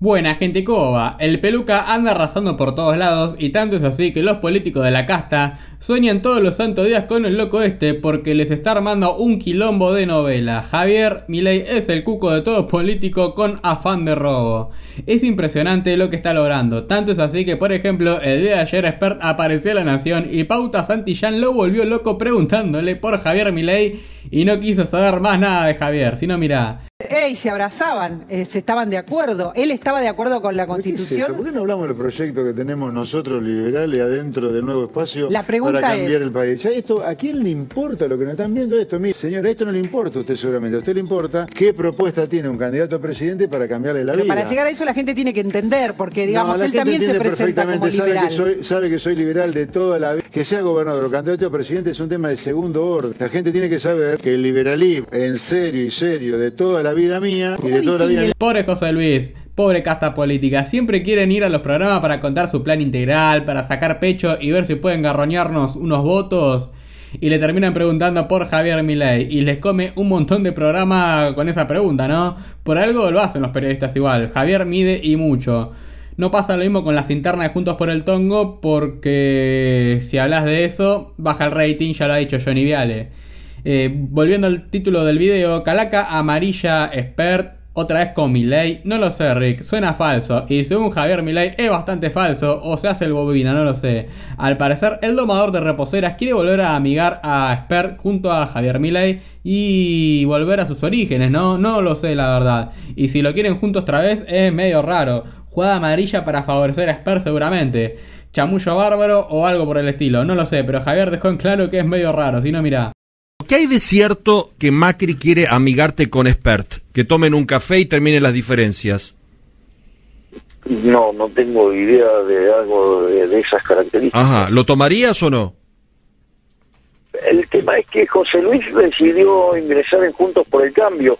Buena gente, ¿cómo El peluca anda arrasando por todos lados y tanto es así que los políticos de la casta sueñan todos los santos días con el loco este porque les está armando un quilombo de novela. Javier Milei es el cuco de todo político con afán de robo. Es impresionante lo que está logrando, tanto es así que por ejemplo el día de ayer Expert apareció a la nación y Pauta Santillán lo volvió loco preguntándole por Javier Milei y no quiso saber más nada de Javier, sino mira y se abrazaban, eh, se estaban de acuerdo. Él estaba de acuerdo con la Constitución. ¿Por qué no hablamos del proyecto que tenemos nosotros liberales adentro del nuevo espacio para cambiar el país? esto, ¿A quién le importa lo que nos están viendo esto? Mire, señora, esto no le importa a usted seguramente. A usted le importa qué propuesta tiene un candidato a presidente para cambiarle la vida. Para llegar a eso la gente tiene que entender, porque digamos, él también se presenta como sabe liberal. Que sabe que soy liberal de toda la vida. Que sea gobernador o candidato a presidente es un tema de segundo orden. La gente tiene que saber que el liberalismo en serio y serio de toda la vida Pobre José Luis, pobre casta política, siempre quieren ir a los programas para contar su plan integral, para sacar pecho y ver si pueden garroñarnos unos votos. Y le terminan preguntando por Javier Milei. Y les come un montón de programa con esa pregunta, ¿no? Por algo lo hacen los periodistas igual. Javier mide y mucho. No pasa lo mismo con las internas de Juntos por el Tongo, porque si hablas de eso, baja el rating, ya lo ha dicho Johnny Viale. Eh, volviendo al título del video, Calaca Amarilla Expert otra vez con Milei. No lo sé, Rick. Suena falso. Y según Javier Milei, es bastante falso. O se hace el bobina, no lo sé. Al parecer, el domador de reposeras quiere volver a amigar a expert junto a Javier Milei. Y volver a sus orígenes, ¿no? No lo sé, la verdad. Y si lo quieren juntos otra vez, es medio raro. Jugada amarilla para favorecer a Sper seguramente. Chamullo bárbaro o algo por el estilo. No lo sé, pero Javier dejó en claro que es medio raro. Si no, mira. ¿qué hay de cierto que Macri quiere amigarte con Expert? Que tomen un café y terminen las diferencias. No, no tengo idea de algo de, esas características. Ajá, ¿lo tomarías o no? El tema es que José Luis decidió ingresar en Juntos por el Cambio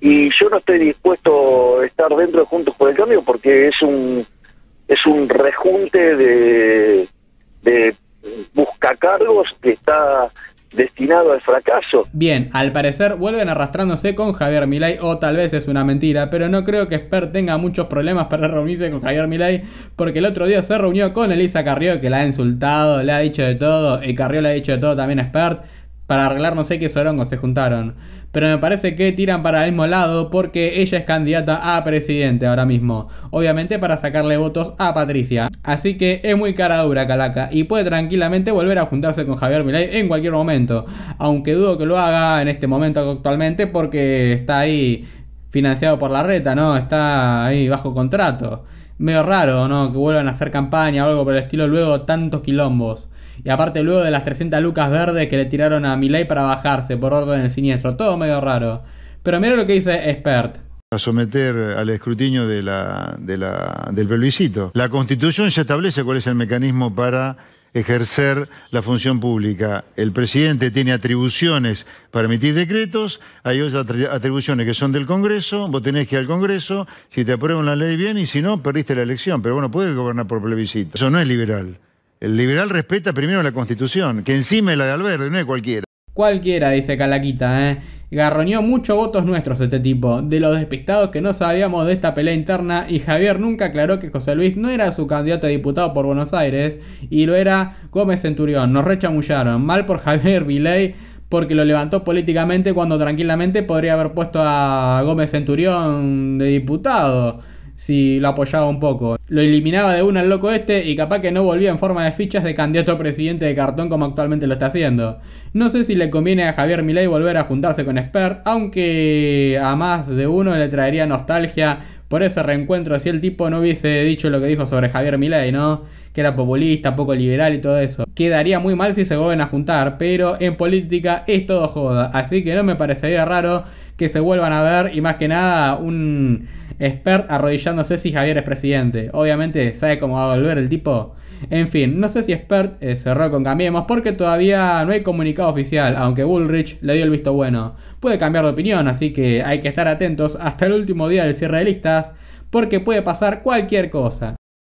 y yo no estoy dispuesto a estar dentro de Juntos por el Cambio porque es un es un rejunte de, de cargos que está destinado al fracaso. Bien, al parecer vuelven arrastrándose con Javier Milay o tal vez es una mentira, pero no creo que Spert tenga muchos problemas para reunirse con Javier Milay porque el otro día se reunió con Elisa Carrió, que la ha insultado, le ha dicho de todo, y Carrió le ha dicho de todo también a Spert para arreglar no sé qué sorongos se juntaron. Pero me parece que tiran para el mismo lado porque ella es candidata a presidente ahora mismo. Obviamente para sacarle votos a Patricia. Así que es muy cara dura Calaca y puede tranquilamente volver a juntarse con Javier Milei en cualquier momento. Aunque dudo que lo haga en este momento actualmente porque está ahí financiado por la reta, ¿no? Está ahí bajo contrato. Medio raro, ¿no? Que vuelvan a hacer campaña o algo por el estilo luego tantos quilombos. Y aparte luego de las 300 lucas verdes que le tiraron a Milay para bajarse por orden del siniestro. Todo medio raro. Pero mira lo que dice Expert a someter al escrutinio de la, del plebiscito. La Constitución ya establece cuál es el mecanismo para ejercer la función pública. El presidente tiene atribuciones para emitir decretos, hay otras atribuciones que son del Congreso, vos tenés que ir al Congreso, si te aprueban la ley bien y si no, perdiste la elección, pero bueno, puedes gobernar por plebiscito. Eso no es liberal. El liberal respeta primero la Constitución, que encima es la de Alberto, no es cualquiera. Cualquiera, dice Calaquita, ¿eh? Garroñó muchos votos nuestros este tipo, de los despistados que no sabíamos de esta pelea interna y Javier nunca aclaró que José Luis no era su candidato a diputado por Buenos Aires y lo era Gómez Centurión. Nos rechamullaron, mal por Javier Viley porque lo levantó políticamente cuando tranquilamente podría haber puesto a Gómez Centurión de diputado si lo apoyaba un poco. Lo eliminaba de una el loco este y capaz que no volvía en forma de fichas de candidato a presidente de cartón como actualmente lo está haciendo. No sé si le conviene a Javier Milei volver a juntarse con Spert, aunque a más de uno le traería nostalgia por ese reencuentro si el tipo no hubiese dicho lo que dijo sobre Javier Milei, ¿no? Que era populista, poco liberal y todo eso. Quedaría muy mal si se vuelven a juntar, pero en política es todo joda, así que no me parecería raro que se vuelvan a ver y más que nada un Expert arrodillándose si Javier es presidente. Obviamente, ¿sabe cómo va a volver el tipo? En fin, no sé si Expert eh, cerró con Cambiemos porque todavía no hay comunicado oficial, aunque Bullrich le dio el visto bueno. Puede cambiar de opinión, así que hay que estar atentos hasta el último día del cierre de listas porque puede pasar cualquier cosa.